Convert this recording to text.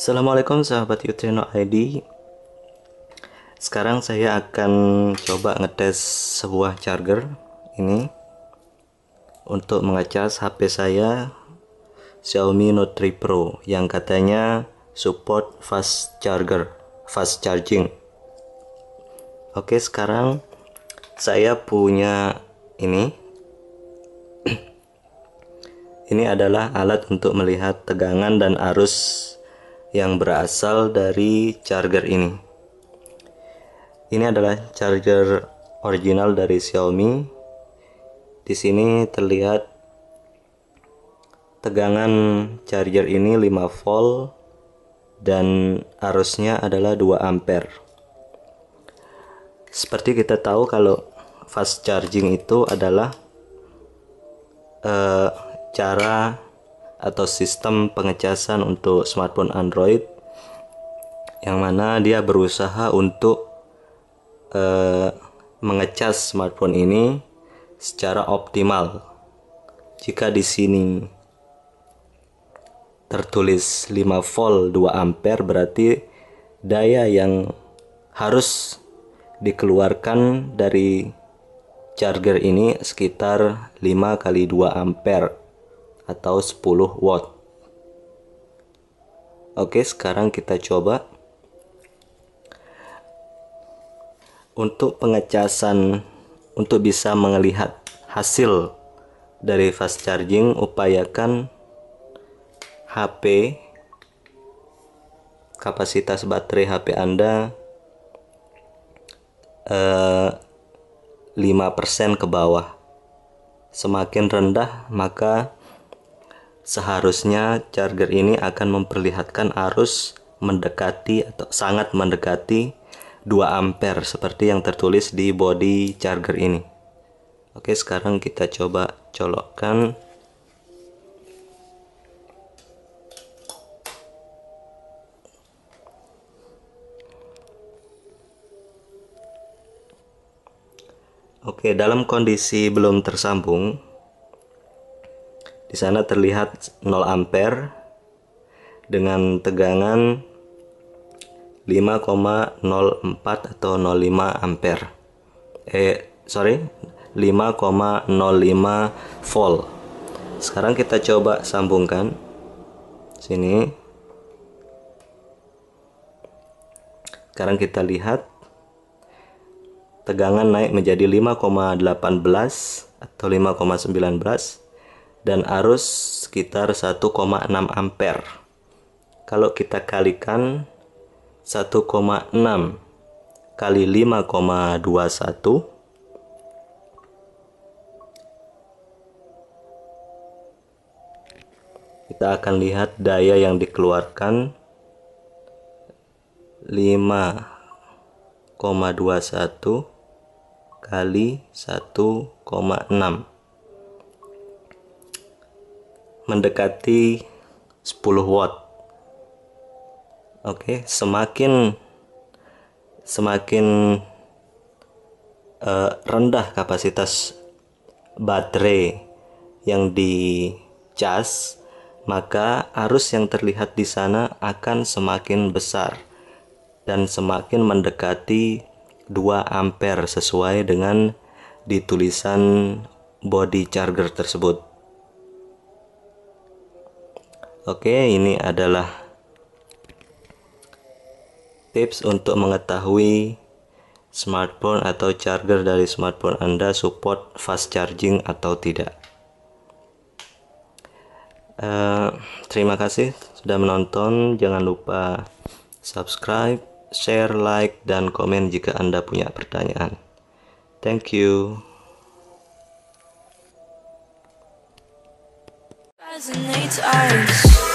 Assalamualaikum sahabat Yutreno ID Sekarang saya akan coba ngetes sebuah charger ini Untuk mengecas HP saya Xiaomi Note 3 Pro yang katanya support fast charger fast charging Oke sekarang saya punya ini ini adalah alat untuk melihat tegangan dan arus yang berasal dari charger ini. Ini adalah charger original dari Xiaomi. Di sini terlihat tegangan charger ini 5 volt dan arusnya adalah 2 ampere. Seperti kita tahu kalau fast charging itu adalah uh, cara atau sistem pengecasan untuk smartphone Android yang mana dia berusaha untuk uh, mengecas smartphone ini secara optimal. Jika di sini tertulis 5 volt 2 ampere berarti daya yang harus dikeluarkan dari charger ini sekitar 5 kali 2 ampere atau 10 watt. Oke, sekarang kita coba untuk pengecasan untuk bisa melihat hasil dari fast charging upayakan HP kapasitas baterai HP Anda eh, 5% ke bawah. Semakin rendah maka seharusnya charger ini akan memperlihatkan arus mendekati atau sangat mendekati 2 ampere seperti yang tertulis di body charger ini oke sekarang kita coba colokkan Oke, dalam kondisi belum tersambung, di sana terlihat 0 ampere dengan tegangan 5,04 atau 05 ampere. Eh, sorry, 5,05 volt. Sekarang kita coba sambungkan sini. Sekarang kita lihat tegangan naik menjadi 5,18 atau 5,19 dan arus sekitar 1,6 ampere. Kalau kita kalikan 1,6 kali 5,21 kita akan lihat daya yang dikeluarkan 5,21 kali 1,6 mendekati 10 watt. Oke, okay, semakin semakin uh, rendah kapasitas baterai yang di cas, maka arus yang terlihat di sana akan semakin besar dan semakin mendekati 2 ampere sesuai dengan ditulisan body charger tersebut. Oke, ini adalah tips untuk mengetahui smartphone atau charger dari smartphone Anda support fast charging atau tidak. Uh, terima kasih sudah menonton. Jangan lupa subscribe, share, like, dan komen jika Anda punya pertanyaan. Thank you. resonates ice.